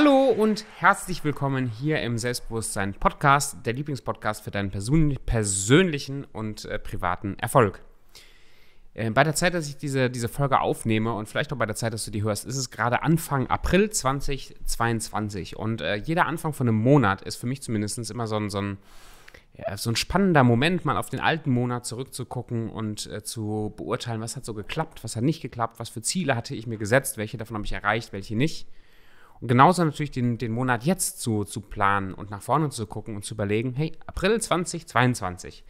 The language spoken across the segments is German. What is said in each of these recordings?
Hallo und herzlich willkommen hier im Selbstbewusstsein Podcast, der Lieblingspodcast für deinen persönlich, persönlichen und äh, privaten Erfolg. Äh, bei der Zeit, dass ich diese, diese Folge aufnehme und vielleicht auch bei der Zeit, dass du die hörst, ist es gerade Anfang April 2022. Und äh, jeder Anfang von einem Monat ist für mich zumindest immer so ein, so ein, ja, so ein spannender Moment, mal auf den alten Monat zurückzugucken und äh, zu beurteilen, was hat so geklappt, was hat nicht geklappt, was für Ziele hatte ich mir gesetzt, welche davon habe ich erreicht, welche nicht und genauso natürlich den, den Monat jetzt zu, zu planen und nach vorne zu gucken und zu überlegen, hey, April 2022,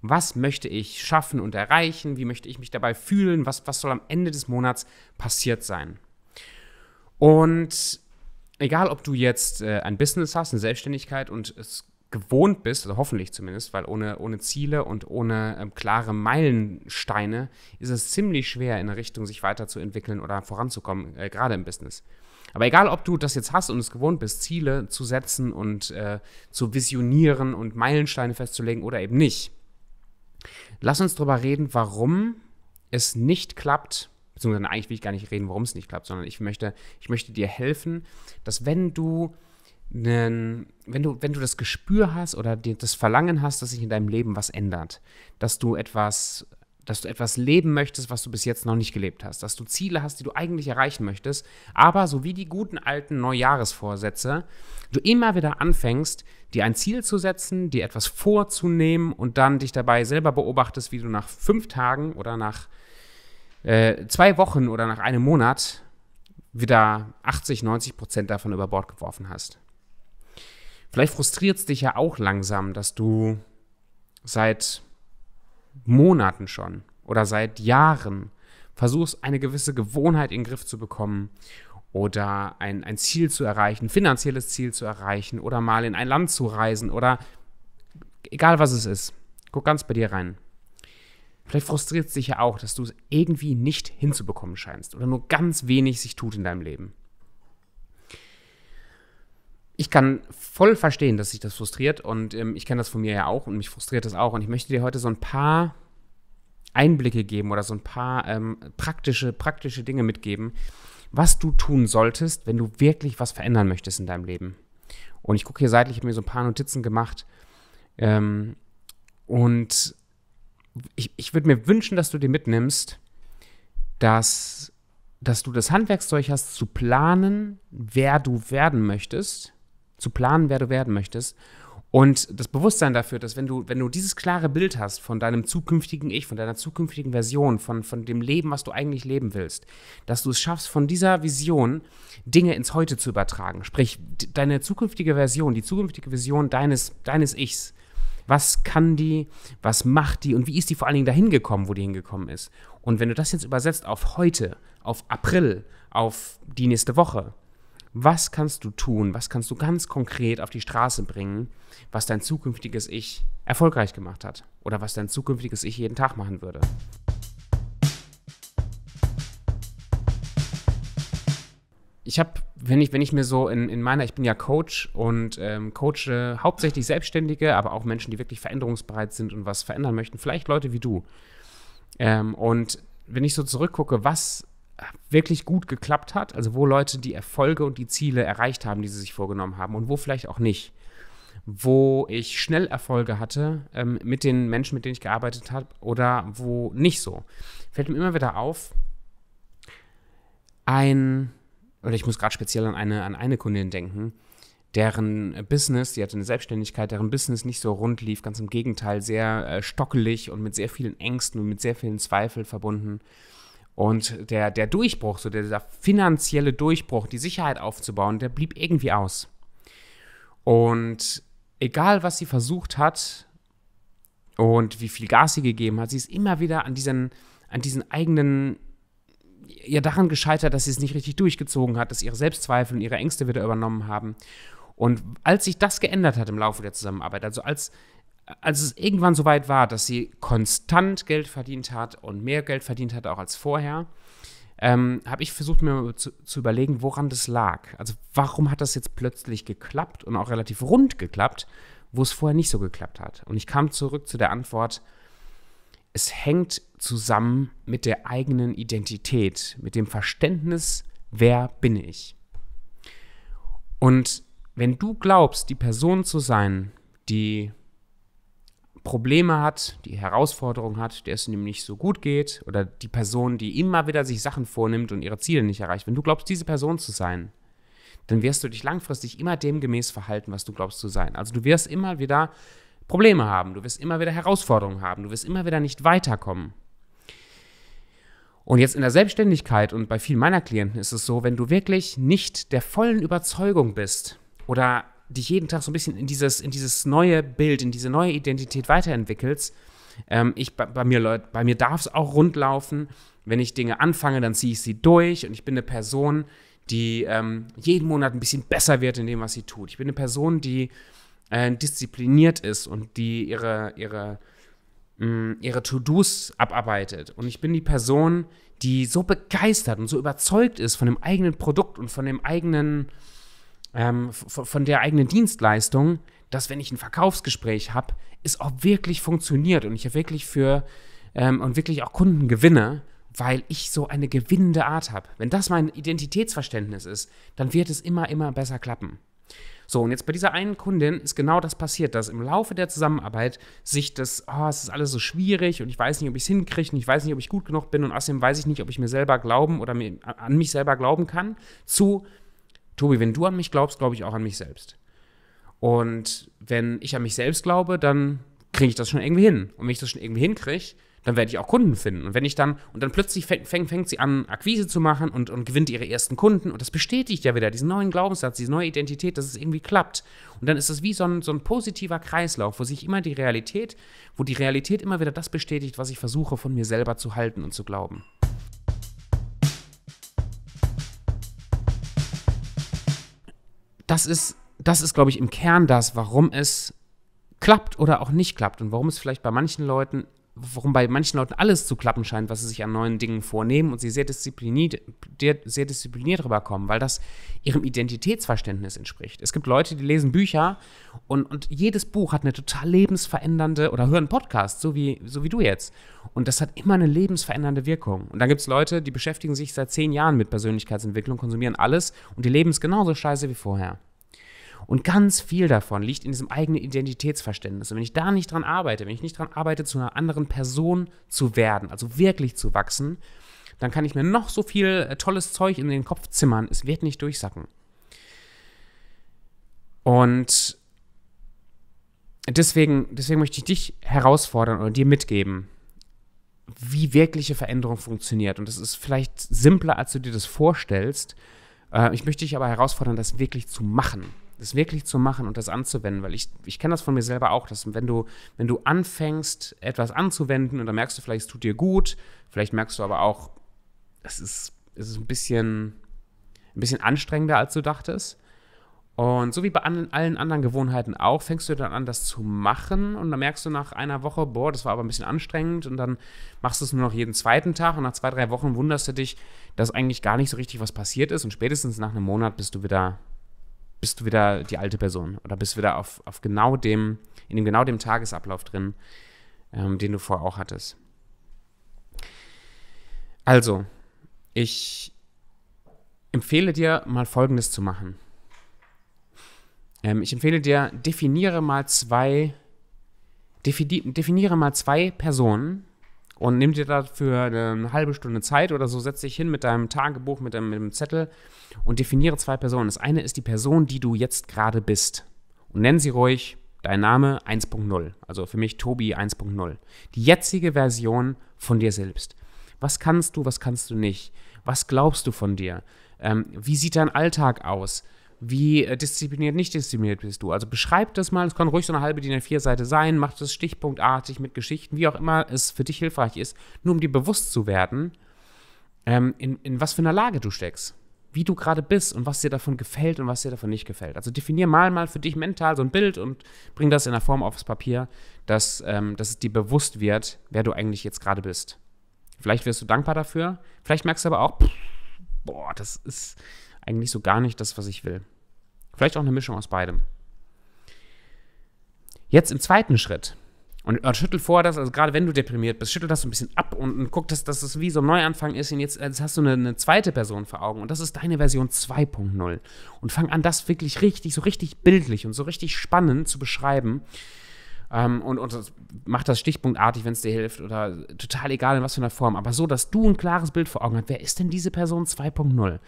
was möchte ich schaffen und erreichen, wie möchte ich mich dabei fühlen, was, was soll am Ende des Monats passiert sein. Und egal, ob du jetzt äh, ein Business hast, eine Selbstständigkeit und es gewohnt bist, also hoffentlich zumindest, weil ohne, ohne Ziele und ohne ähm, klare Meilensteine ist es ziemlich schwer, in eine Richtung sich weiterzuentwickeln oder voranzukommen, äh, gerade im Business. Aber egal, ob du das jetzt hast und es gewohnt bist, Ziele zu setzen und äh, zu visionieren und Meilensteine festzulegen oder eben nicht, lass uns darüber reden, warum es nicht klappt, beziehungsweise eigentlich will ich gar nicht reden, warum es nicht klappt, sondern ich möchte, ich möchte dir helfen, dass wenn du einen, wenn du, wenn du das Gespür hast oder das Verlangen hast, dass sich in deinem Leben was ändert, dass du etwas dass du etwas leben möchtest, was du bis jetzt noch nicht gelebt hast, dass du Ziele hast, die du eigentlich erreichen möchtest, aber so wie die guten alten Neujahresvorsätze, du immer wieder anfängst, dir ein Ziel zu setzen, dir etwas vorzunehmen und dann dich dabei selber beobachtest, wie du nach fünf Tagen oder nach äh, zwei Wochen oder nach einem Monat wieder 80, 90 Prozent davon über Bord geworfen hast. Vielleicht frustriert es dich ja auch langsam, dass du seit Monaten schon oder seit Jahren versuchst, eine gewisse Gewohnheit in den Griff zu bekommen oder ein, ein Ziel zu erreichen, finanzielles Ziel zu erreichen oder mal in ein Land zu reisen oder egal was es ist. Guck ganz bei dir rein. Vielleicht frustriert es dich ja auch, dass du es irgendwie nicht hinzubekommen scheinst oder nur ganz wenig sich tut in deinem Leben ich kann voll verstehen, dass sich das frustriert und ähm, ich kenne das von mir ja auch und mich frustriert das auch. Und ich möchte dir heute so ein paar Einblicke geben oder so ein paar ähm, praktische, praktische Dinge mitgeben, was du tun solltest, wenn du wirklich was verändern möchtest in deinem Leben. Und ich gucke hier seitlich, ich habe mir so ein paar Notizen gemacht. Ähm, und ich, ich würde mir wünschen, dass du dir mitnimmst, dass, dass du das Handwerkszeug hast, zu planen, wer du werden möchtest zu planen, wer du werden möchtest. Und das Bewusstsein dafür, dass wenn du, wenn du dieses klare Bild hast von deinem zukünftigen Ich, von deiner zukünftigen Version, von, von dem Leben, was du eigentlich leben willst, dass du es schaffst, von dieser Vision Dinge ins Heute zu übertragen. Sprich, deine zukünftige Version, die zukünftige Vision deines, deines Ichs, was kann die, was macht die und wie ist die vor allen Dingen dahin gekommen, wo die hingekommen ist. Und wenn du das jetzt übersetzt auf heute, auf April, auf die nächste Woche, was kannst du tun, was kannst du ganz konkret auf die Straße bringen, was dein zukünftiges Ich erfolgreich gemacht hat oder was dein zukünftiges Ich jeden Tag machen würde. Ich habe, wenn ich, wenn ich mir so in, in meiner, ich bin ja Coach und ähm, coache hauptsächlich Selbstständige, aber auch Menschen, die wirklich veränderungsbereit sind und was verändern möchten, vielleicht Leute wie du. Ähm, und wenn ich so zurückgucke, was wirklich gut geklappt hat, also wo Leute die Erfolge und die Ziele erreicht haben, die sie sich vorgenommen haben und wo vielleicht auch nicht. Wo ich schnell Erfolge hatte ähm, mit den Menschen, mit denen ich gearbeitet habe oder wo nicht so. Fällt mir immer wieder auf, ein, oder ich muss gerade speziell an eine, an eine Kundin denken, deren Business, die hatte eine Selbstständigkeit, deren Business nicht so rund lief, ganz im Gegenteil, sehr äh, stockelig und mit sehr vielen Ängsten und mit sehr vielen Zweifeln verbunden und der, der Durchbruch, so dieser finanzielle Durchbruch, die Sicherheit aufzubauen, der blieb irgendwie aus. Und egal, was sie versucht hat und wie viel Gas sie gegeben hat, sie ist immer wieder an diesen, an diesen eigenen, ja daran gescheitert, dass sie es nicht richtig durchgezogen hat, dass ihre Selbstzweifel und ihre Ängste wieder übernommen haben. Und als sich das geändert hat im Laufe der Zusammenarbeit, also als als es irgendwann so weit war, dass sie konstant Geld verdient hat und mehr Geld verdient hat auch als vorher, ähm, habe ich versucht, mir zu, zu, überlegen, woran das lag. Also warum hat das jetzt plötzlich geklappt und auch relativ rund geklappt, wo es vorher nicht so geklappt hat. Und ich kam zurück zu der Antwort, es hängt zusammen mit der eigenen Identität, mit dem Verständnis, wer bin ich. Und wenn du glaubst, die Person zu sein, die Probleme hat, die Herausforderung hat, der es nämlich so gut geht, oder die Person, die immer wieder sich Sachen vornimmt und ihre Ziele nicht erreicht, wenn du glaubst, diese Person zu sein, dann wirst du dich langfristig immer demgemäß verhalten, was du glaubst zu sein. Also du wirst immer wieder Probleme haben, du wirst immer wieder Herausforderungen haben, du wirst immer wieder nicht weiterkommen. Und jetzt in der Selbstständigkeit und bei vielen meiner Klienten ist es so, wenn du wirklich nicht der vollen Überzeugung bist oder dich jeden Tag so ein bisschen in dieses, in dieses neue Bild, in diese neue Identität weiterentwickelst. Ähm, ich, bei, bei mir, bei mir darf es auch rundlaufen. Wenn ich Dinge anfange, dann ziehe ich sie durch und ich bin eine Person, die ähm, jeden Monat ein bisschen besser wird in dem, was sie tut. Ich bin eine Person, die äh, diszipliniert ist und die ihre, ihre, mh, mm, ihre To-Dos abarbeitet. Und ich bin die Person, die so begeistert und so überzeugt ist von dem eigenen Produkt und von dem eigenen ähm, von der eigenen Dienstleistung, dass wenn ich ein Verkaufsgespräch habe, es auch wirklich funktioniert und ich wirklich für ähm, und wirklich auch Kunden gewinne, weil ich so eine gewinnende Art habe. Wenn das mein Identitätsverständnis ist, dann wird es immer, immer besser klappen. So, und jetzt bei dieser einen Kundin ist genau das passiert, dass im Laufe der Zusammenarbeit sich das, oh, es ist alles so schwierig und ich weiß nicht, ob ich es hinkriege und ich weiß nicht, ob ich gut genug bin und außerdem weiß ich nicht, ob ich mir selber glauben oder mir, an mich selber glauben kann, zu, Tobi, wenn du an mich glaubst, glaube ich auch an mich selbst. Und wenn ich an mich selbst glaube, dann kriege ich das schon irgendwie hin. Und wenn ich das schon irgendwie hinkriege, dann werde ich auch Kunden finden. Und wenn ich dann, und dann plötzlich fängt, fängt, fängt sie an, Akquise zu machen und, und gewinnt ihre ersten Kunden. Und das bestätigt ja wieder diesen neuen Glaubenssatz, diese neue Identität, dass es irgendwie klappt. Und dann ist das wie so ein, so ein positiver Kreislauf, wo sich immer die Realität, wo die Realität immer wieder das bestätigt, was ich versuche, von mir selber zu halten und zu glauben. das ist, das ist, glaube ich, im Kern das, warum es klappt oder auch nicht klappt und warum es vielleicht bei manchen Leuten warum bei manchen Leuten alles zu klappen scheint, was sie sich an neuen Dingen vornehmen und sie sehr diszipliniert, sehr diszipliniert rüberkommen, weil das ihrem Identitätsverständnis entspricht. Es gibt Leute, die lesen Bücher und, und jedes Buch hat eine total lebensverändernde oder hören Podcasts, so wie, so wie du jetzt. Und das hat immer eine lebensverändernde Wirkung. Und dann gibt es Leute, die beschäftigen sich seit zehn Jahren mit Persönlichkeitsentwicklung, konsumieren alles und die leben es genauso scheiße wie vorher. Und ganz viel davon liegt in diesem eigenen Identitätsverständnis. Und wenn ich da nicht dran arbeite, wenn ich nicht dran arbeite, zu einer anderen Person zu werden, also wirklich zu wachsen, dann kann ich mir noch so viel äh, tolles Zeug in den Kopf zimmern. Es wird nicht durchsacken. Und deswegen, deswegen möchte ich dich herausfordern oder dir mitgeben, wie wirkliche Veränderung funktioniert. Und das ist vielleicht simpler, als du dir das vorstellst. Äh, ich möchte dich aber herausfordern, das wirklich zu machen das wirklich zu machen und das anzuwenden, weil ich, ich kenne das von mir selber auch, dass wenn du, wenn du anfängst, etwas anzuwenden und dann merkst du vielleicht, es tut dir gut, vielleicht merkst du aber auch, es ist, es ist ein bisschen, ein bisschen anstrengender, als du dachtest. Und so wie bei allen anderen Gewohnheiten auch, fängst du dann an, das zu machen und dann merkst du nach einer Woche, boah, das war aber ein bisschen anstrengend und dann machst du es nur noch jeden zweiten Tag und nach zwei, drei Wochen wunderst du dich, dass eigentlich gar nicht so richtig was passiert ist und spätestens nach einem Monat bist du wieder bist du wieder die alte Person oder bist wieder auf, auf genau dem, in dem genau dem Tagesablauf drin, ähm, den du vorher auch hattest. Also, ich empfehle dir mal Folgendes zu machen. Ähm, ich empfehle dir, definiere mal zwei, definiere mal zwei Personen, und nimm dir dafür eine halbe Stunde Zeit oder so, setz dich hin mit deinem Tagebuch, mit deinem, mit deinem Zettel und definiere zwei Personen. Das eine ist die Person, die du jetzt gerade bist. Und nenn sie ruhig dein Name 1.0. Also für mich Tobi 1.0. Die jetzige Version von dir selbst. Was kannst du, was kannst du nicht? Was glaubst du von dir? Ähm, wie sieht dein Alltag aus? wie äh, diszipliniert, nicht diszipliniert bist du. Also beschreib das mal, es kann ruhig so eine halbe DIN A4-Seite sein, mach das stichpunktartig mit Geschichten, wie auch immer es für dich hilfreich ist, nur um dir bewusst zu werden, ähm, in, in was für einer Lage du steckst wie du gerade bist und was dir davon gefällt und was dir davon nicht gefällt. Also definier mal mal für dich mental so ein Bild und bring das in der Form aufs Papier, dass, ähm, dass es dir bewusst wird, wer du eigentlich jetzt gerade bist. Vielleicht wirst du dankbar dafür, vielleicht merkst du aber auch, pff, boah, das ist eigentlich so gar nicht das, was ich will. Vielleicht auch eine Mischung aus beidem. Jetzt im zweiten Schritt. Und äh, schüttel vor das, also gerade wenn du deprimiert bist, schüttel das so ein bisschen ab und, und guck, dass, dass es wie so ein Neuanfang ist. Und jetzt, jetzt äh, hast du eine, eine, zweite Person vor Augen und das ist deine Version 2.0. Und fang an, das wirklich richtig, so richtig bildlich und so richtig spannend zu beschreiben. Ähm, und, und mach das stichpunktartig, wenn es dir hilft oder total egal in was für einer Form. Aber so, dass du ein klares Bild vor Augen hast. Wer ist denn diese Person 2.0?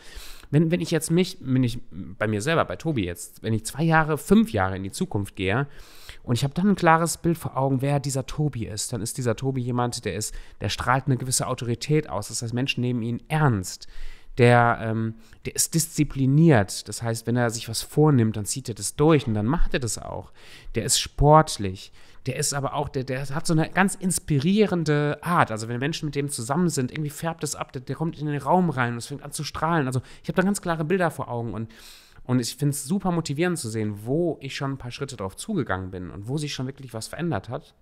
wenn, wenn ich jetzt mich, wenn ich bei mir selber, bei Tobi jetzt, wenn ich zwei Jahre, fünf Jahre in die Zukunft gehe und ich habe dann ein klares Bild vor Augen, wer dieser Tobi ist, dann ist dieser Tobi jemand, der ist, der strahlt eine gewisse Autorität aus. Das heißt, Menschen nehmen ihn ernst. Der, ähm, der ist diszipliniert. Das heißt, wenn er sich was vornimmt, dann zieht er das durch und dann macht er das auch. Der ist sportlich der ist aber auch, der, der hat so eine ganz inspirierende Art. Also wenn Menschen mit dem zusammen sind, irgendwie färbt es ab, der, der kommt in den Raum rein und es fängt an zu strahlen. Also ich habe da ganz klare Bilder vor Augen und und ich finde es super motivierend zu sehen, wo ich schon ein paar Schritte darauf zugegangen bin und wo sich schon wirklich was verändert hat.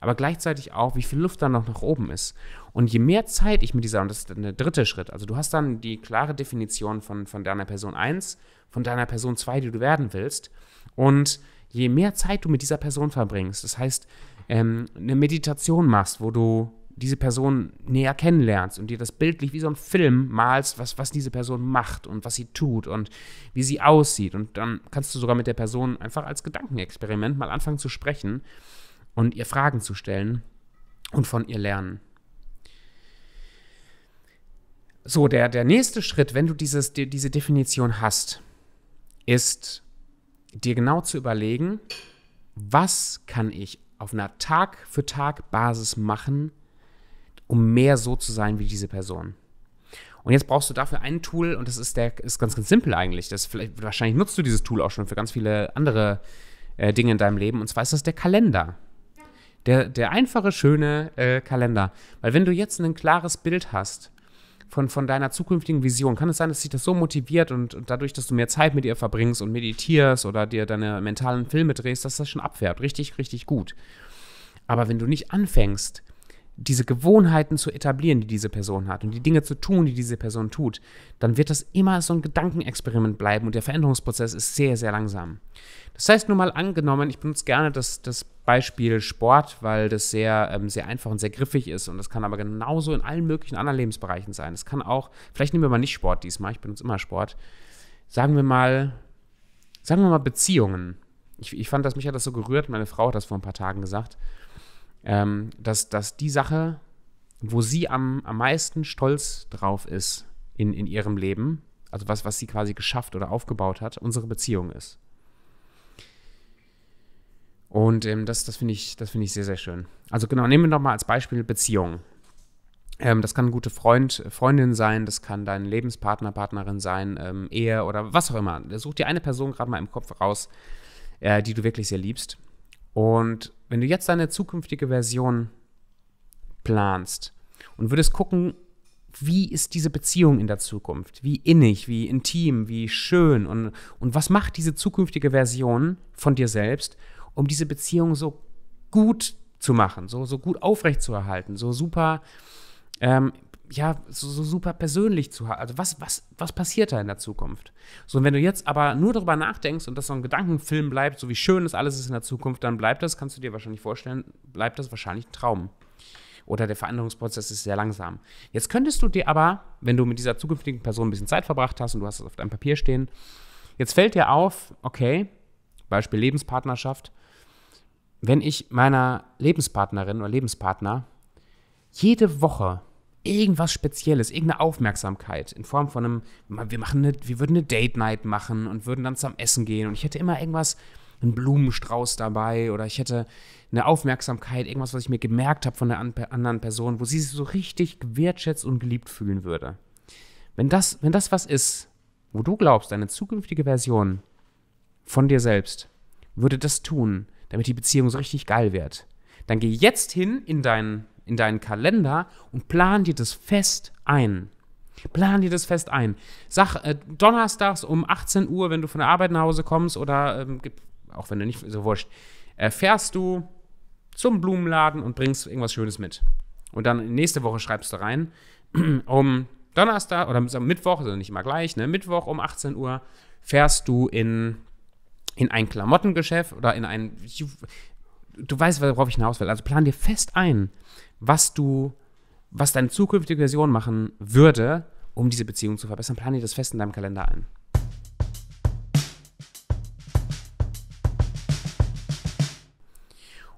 Aber gleichzeitig auch, wie viel Luft da noch nach oben ist. Und je mehr Zeit ich mit dieser, und das ist der dritte Schritt, also du hast dann die klare Definition von, von deiner Person 1, von deiner Person 2, die du werden willst. Und je mehr Zeit du mit dieser Person verbringst, das heißt, ähm, eine Meditation machst, wo du diese Person näher kennenlernst und dir das bildlich wie so ein Film malst, was, was diese Person macht und was sie tut und wie sie aussieht. Und dann kannst du sogar mit der Person einfach als Gedankenexperiment mal anfangen zu sprechen und ihr Fragen zu stellen und von ihr lernen. So, der, der nächste Schritt, wenn du dieses, die, diese Definition hast, ist dir genau zu überlegen, was kann ich auf einer Tag-für-Tag-Basis machen, um mehr so zu sein wie diese Person. Und jetzt brauchst du dafür ein Tool und das ist, der, ist ganz, ganz simpel eigentlich. Das vielleicht, wahrscheinlich nutzt du dieses Tool auch schon für ganz viele andere äh, Dinge in deinem Leben. Und zwar ist das der Kalender. Der, der einfache, schöne äh, Kalender. Weil wenn du jetzt ein klares Bild hast von, von deiner zukünftigen Vision? Kann es sein, dass dich das so motiviert und, und dadurch, dass du mehr Zeit mit ihr verbringst und meditierst oder dir deine mentalen Filme drehst, dass das schon abfährt? Richtig, richtig gut. Aber wenn du nicht anfängst, diese Gewohnheiten zu etablieren, die diese Person hat und die Dinge zu tun, die diese Person tut, dann wird das immer so ein Gedankenexperiment bleiben und der Veränderungsprozess ist sehr, sehr langsam. Das heißt, nur mal angenommen, ich benutze gerne das, das Beispiel Sport, weil das sehr, ähm, sehr einfach und sehr griffig ist und das kann aber genauso in allen möglichen anderen Lebensbereichen sein. Es kann auch, vielleicht nehmen wir mal nicht Sport diesmal, ich benutze immer Sport, sagen wir mal, sagen wir mal Beziehungen. Ich, ich fand das, mich hat das so gerührt, meine Frau hat das vor ein paar Tagen gesagt ähm, dass, dass die Sache, wo sie am, am meisten stolz drauf ist in, in ihrem Leben, also was, was sie quasi geschafft oder aufgebaut hat, unsere Beziehung ist. Und ähm, das, das finde ich, find ich sehr, sehr schön. Also genau, nehmen wir nochmal als Beispiel Beziehung. Ähm, das kann ein guter Freund, äh, Freundin sein, das kann dein Lebenspartner, Partnerin sein, ähm, Ehe oder was auch immer. Such dir eine Person gerade mal im Kopf raus, äh, die du wirklich sehr liebst und wenn du jetzt deine zukünftige Version planst und würdest gucken, wie ist diese Beziehung in der Zukunft? Wie innig, wie intim, wie schön und, und was macht diese zukünftige Version von dir selbst, um diese Beziehung so gut zu machen, so, so gut aufrechtzuerhalten, so super ähm, ja, so, so, super persönlich zu haben. Also was, was, was passiert da in der Zukunft? So, wenn du jetzt aber nur darüber nachdenkst und das so ein Gedankenfilm bleibt, so wie schön das alles ist in der Zukunft, dann bleibt das, kannst du dir wahrscheinlich vorstellen, bleibt das wahrscheinlich ein Traum. Oder der Veränderungsprozess ist sehr langsam. Jetzt könntest du dir aber, wenn du mit dieser zukünftigen Person ein bisschen Zeit verbracht hast und du hast es auf deinem Papier stehen, jetzt fällt dir auf, okay, Beispiel Lebenspartnerschaft, wenn ich meiner Lebenspartnerin oder Lebenspartner jede Woche irgendwas Spezielles, irgendeine Aufmerksamkeit in Form von einem, wir, machen eine, wir würden eine Date Night machen und würden dann zum Essen gehen und ich hätte immer irgendwas, einen Blumenstrauß dabei oder ich hätte eine Aufmerksamkeit, irgendwas, was ich mir gemerkt habe von der anderen Person, wo sie sich so richtig wertschätzt und geliebt fühlen würde. Wenn das, wenn das was ist, wo du glaubst, deine zukünftige Version von dir selbst würde das tun, damit die Beziehung so richtig geil wird, dann geh jetzt hin in deinen in deinen Kalender und plan dir das fest ein. Plan dir das fest ein. Sag äh, donnerstags um 18 Uhr, wenn du von der Arbeit nach Hause kommst oder ähm, auch wenn du nicht so wurscht, äh, fährst du zum Blumenladen und bringst irgendwas Schönes mit. Und dann nächste Woche schreibst du rein, um Donnerstag oder Mittwoch, also nicht immer gleich, ne? Mittwoch um 18 Uhr fährst du in, in ein Klamottengeschäft oder in ein du weißt, worauf ich hinaus will. Also plan dir fest ein, was du, was deine zukünftige Version machen würde, um diese Beziehung zu verbessern. Plan dir das fest in deinem Kalender ein.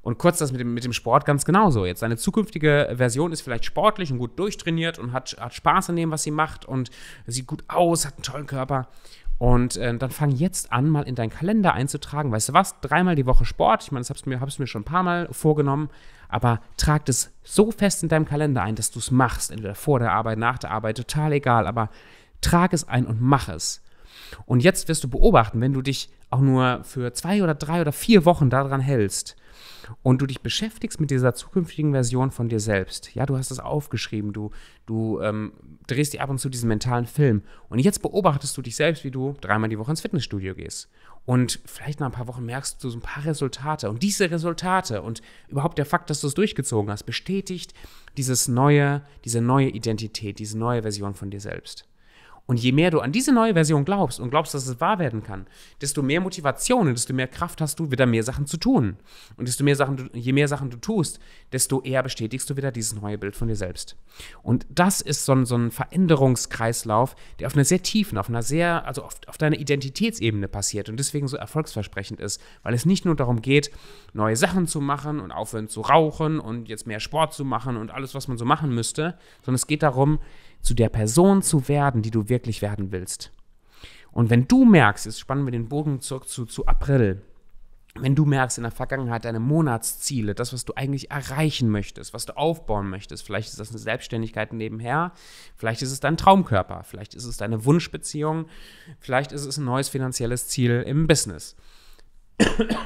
Und kurz das mit dem, mit dem Sport ganz genauso. Jetzt deine zukünftige Version ist vielleicht sportlich und gut durchtrainiert und hat, hat Spaß an dem, was sie macht und sieht gut aus, hat einen tollen Körper. Und äh, dann fang jetzt an, mal in deinen Kalender einzutragen. Weißt du was? Dreimal die Woche Sport. Ich meine, das hab's mir, hab's mir schon ein paar Mal vorgenommen. Aber trag das so fest in deinem Kalender ein, dass du es machst. Entweder vor der Arbeit, nach der Arbeit, total egal. Aber trag es ein und mach es. Und jetzt wirst du beobachten, wenn du dich auch nur für zwei oder drei oder vier Wochen daran hältst, und du dich beschäftigst mit dieser zukünftigen Version von dir selbst, ja, du hast es aufgeschrieben, du, du ähm, drehst dir ab und zu diesen mentalen Film und jetzt beobachtest du dich selbst, wie du dreimal die Woche ins Fitnessstudio gehst. Und vielleicht nach ein paar Wochen merkst du so ein paar Resultate. Und diese Resultate und überhaupt der Fakt, dass du es durchgezogen hast, bestätigt dieses neue, diese neue Identität, diese neue Version von dir selbst. Und je mehr du an diese neue Version glaubst und glaubst, dass es wahr werden kann, desto mehr Motivation und desto mehr Kraft hast du, wieder mehr Sachen zu tun. Und desto mehr Sachen, je mehr Sachen du tust, desto eher bestätigst du wieder dieses neue Bild von dir selbst. Und das ist so ein, so ein Veränderungskreislauf, der auf einer sehr tiefen, auf einer sehr, also auf, auf deiner Identitätsebene passiert und deswegen so erfolgsversprechend ist, weil es nicht nur darum geht, neue Sachen zu machen und aufhören zu rauchen und jetzt mehr Sport zu machen und alles, was man so machen müsste, sondern es geht darum, zu der Person zu werden, die du wirklich werden willst. Und wenn du merkst, jetzt spannen wir den Bogen zurück zu, zu April, wenn du merkst in der Vergangenheit deine Monatsziele, das, was du eigentlich erreichen möchtest, was du aufbauen möchtest, vielleicht ist das eine Selbstständigkeit nebenher, vielleicht ist es dein Traumkörper, vielleicht ist es deine Wunschbeziehung, vielleicht ist es ein neues finanzielles Ziel im Business.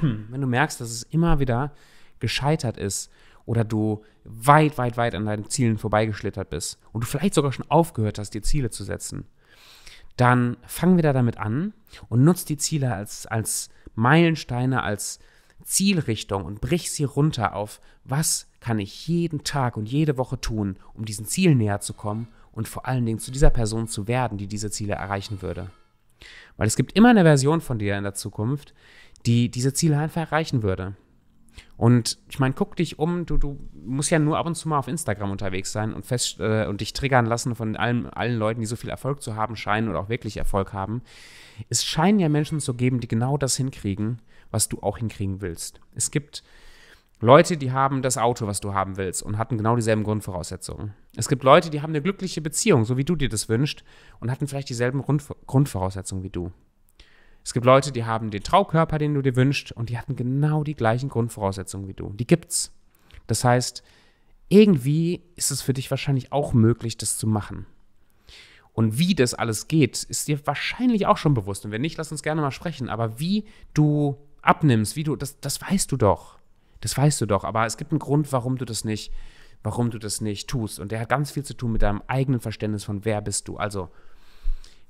wenn du merkst, dass es immer wieder gescheitert ist, oder du weit, weit, weit an deinen Zielen vorbeigeschlittert bist und du vielleicht sogar schon aufgehört hast, dir Ziele zu setzen, dann fang wieder damit an und nutz die Ziele als, als Meilensteine, als Zielrichtung und brich sie runter auf, was kann ich jeden Tag und jede Woche tun, um diesen Zielen näher zu kommen und vor allen Dingen zu dieser Person zu werden, die diese Ziele erreichen würde. Weil es gibt immer eine Version von dir in der Zukunft, die diese Ziele einfach erreichen würde. Und ich meine, guck dich um, du, du musst ja nur ab und zu mal auf Instagram unterwegs sein und, fest, äh, und dich triggern lassen von allen, allen Leuten, die so viel Erfolg zu haben scheinen oder auch wirklich Erfolg haben. Es scheinen ja Menschen zu geben, die genau das hinkriegen, was du auch hinkriegen willst. Es gibt Leute, die haben das Auto, was du haben willst und hatten genau dieselben Grundvoraussetzungen. Es gibt Leute, die haben eine glückliche Beziehung, so wie du dir das wünschst und hatten vielleicht dieselben Grundvoraussetzungen wie du. Es gibt Leute, die haben den Traukörper, den du dir wünschst, und die hatten genau die gleichen Grundvoraussetzungen wie du. Die gibt's. Das heißt, irgendwie ist es für dich wahrscheinlich auch möglich, das zu machen. Und wie das alles geht, ist dir wahrscheinlich auch schon bewusst. Und wenn nicht, lass uns gerne mal sprechen. Aber wie du abnimmst, wie du, das, das weißt du doch. Das weißt du doch. Aber es gibt einen Grund, warum du das nicht, warum du das nicht tust. Und der hat ganz viel zu tun mit deinem eigenen Verständnis von wer bist du. Also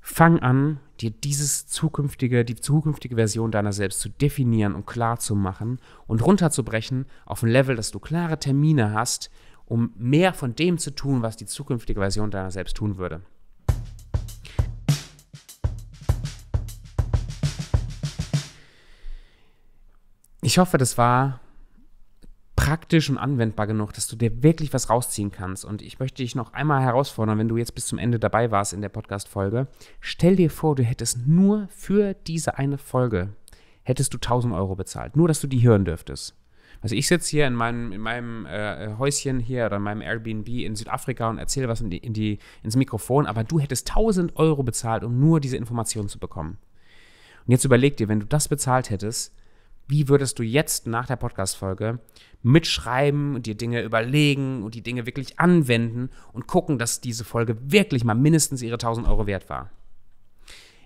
Fang an, dir dieses zukünftige, die zukünftige Version deiner selbst zu definieren und klar zu machen und runterzubrechen auf ein Level, dass du klare Termine hast, um mehr von dem zu tun, was die zukünftige Version deiner selbst tun würde. Ich hoffe, das war praktisch und anwendbar genug, dass du dir wirklich was rausziehen kannst. Und ich möchte dich noch einmal herausfordern, wenn du jetzt bis zum Ende dabei warst in der Podcast-Folge, stell dir vor, du hättest nur für diese eine Folge, hättest du 1000 Euro bezahlt. Nur, dass du die hören dürftest. Also ich sitze hier in meinem, in meinem äh, Häuschen hier oder in meinem Airbnb in Südafrika und erzähle was in die, in die, ins Mikrofon, aber du hättest 1000 Euro bezahlt, um nur diese Informationen zu bekommen. Und jetzt überleg dir, wenn du das bezahlt hättest, wie würdest du jetzt nach der Podcast-Folge mitschreiben und dir Dinge überlegen und die Dinge wirklich anwenden und gucken, dass diese Folge wirklich mal mindestens ihre 1000 Euro wert war?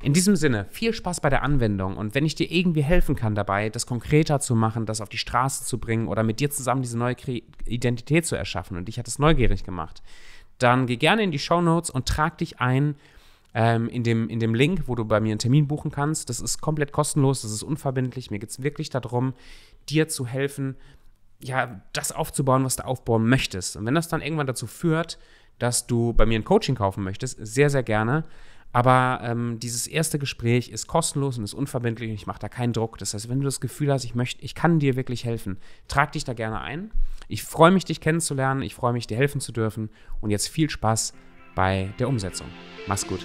In diesem Sinne, viel Spaß bei der Anwendung und wenn ich dir irgendwie helfen kann dabei, das konkreter zu machen, das auf die Straße zu bringen oder mit dir zusammen diese neue Identität zu erschaffen und dich hat es neugierig gemacht, dann geh gerne in die Show Notes und trag dich ein ähm, in, dem, in dem Link, wo du bei mir einen Termin buchen kannst. Das ist komplett kostenlos, das ist unverbindlich. Mir geht es wirklich darum, dir zu helfen, ja, das aufzubauen, was du aufbauen möchtest. Und wenn das dann irgendwann dazu führt, dass du bei mir ein Coaching kaufen möchtest, sehr, sehr gerne. Aber ähm, dieses erste Gespräch ist kostenlos und ist unverbindlich und ich mache da keinen Druck. Das heißt, wenn du das Gefühl hast, ich möchte, ich kann dir wirklich helfen, trag dich da gerne ein. Ich freue mich, dich kennenzulernen. Ich freue mich, dir helfen zu dürfen. Und jetzt viel Spaß bei der Umsetzung. Mach's gut.